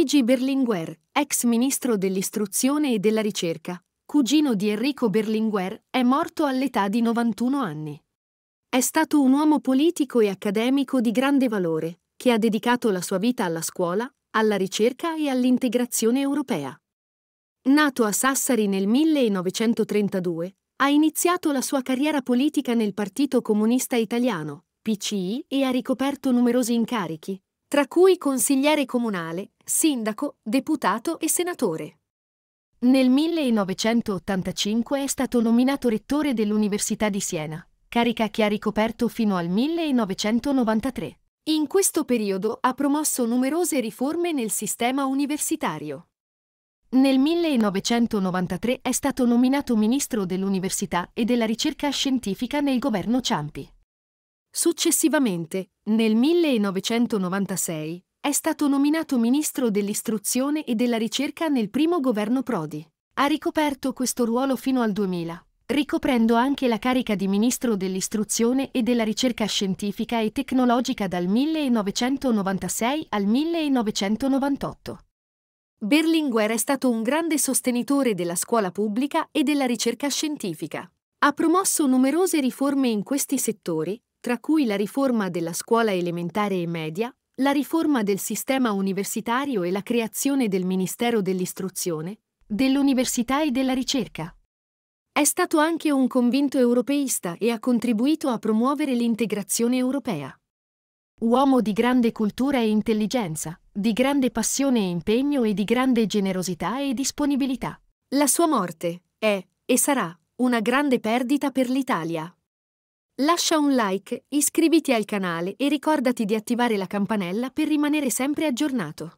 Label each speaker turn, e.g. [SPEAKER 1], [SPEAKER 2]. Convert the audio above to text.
[SPEAKER 1] Luigi Berlinguer, ex ministro dell'istruzione e della ricerca, cugino di Enrico Berlinguer, è morto all'età di 91 anni. È stato un uomo politico e accademico di grande valore, che ha dedicato la sua vita alla scuola, alla ricerca e all'integrazione europea. Nato a Sassari nel 1932, ha iniziato la sua carriera politica nel Partito Comunista Italiano, PCI, e ha ricoperto numerosi incarichi, tra cui consigliere comunale, sindaco, deputato e senatore. Nel 1985 è stato nominato rettore dell'Università di Siena, carica che ha ricoperto fino al 1993. In questo periodo ha promosso numerose riforme nel sistema universitario. Nel 1993 è stato nominato ministro dell'Università e della Ricerca Scientifica nel governo Ciampi. Successivamente, nel 1996, è stato nominato ministro dell'istruzione e della ricerca nel primo governo Prodi. Ha ricoperto questo ruolo fino al 2000, ricoprendo anche la carica di ministro dell'istruzione e della ricerca scientifica e tecnologica dal 1996 al 1998. Berlinguer è stato un grande sostenitore della scuola pubblica e della ricerca scientifica. Ha promosso numerose riforme in questi settori, tra cui la riforma della scuola elementare e media, la riforma del sistema universitario e la creazione del Ministero dell'Istruzione, dell'Università e della Ricerca. È stato anche un convinto europeista e ha contribuito a promuovere l'integrazione europea. Uomo di grande cultura e intelligenza, di grande passione e impegno e di grande generosità e disponibilità. La sua morte è e sarà una grande perdita per l'Italia. Lascia un like, iscriviti al canale e ricordati di attivare la campanella per rimanere sempre aggiornato.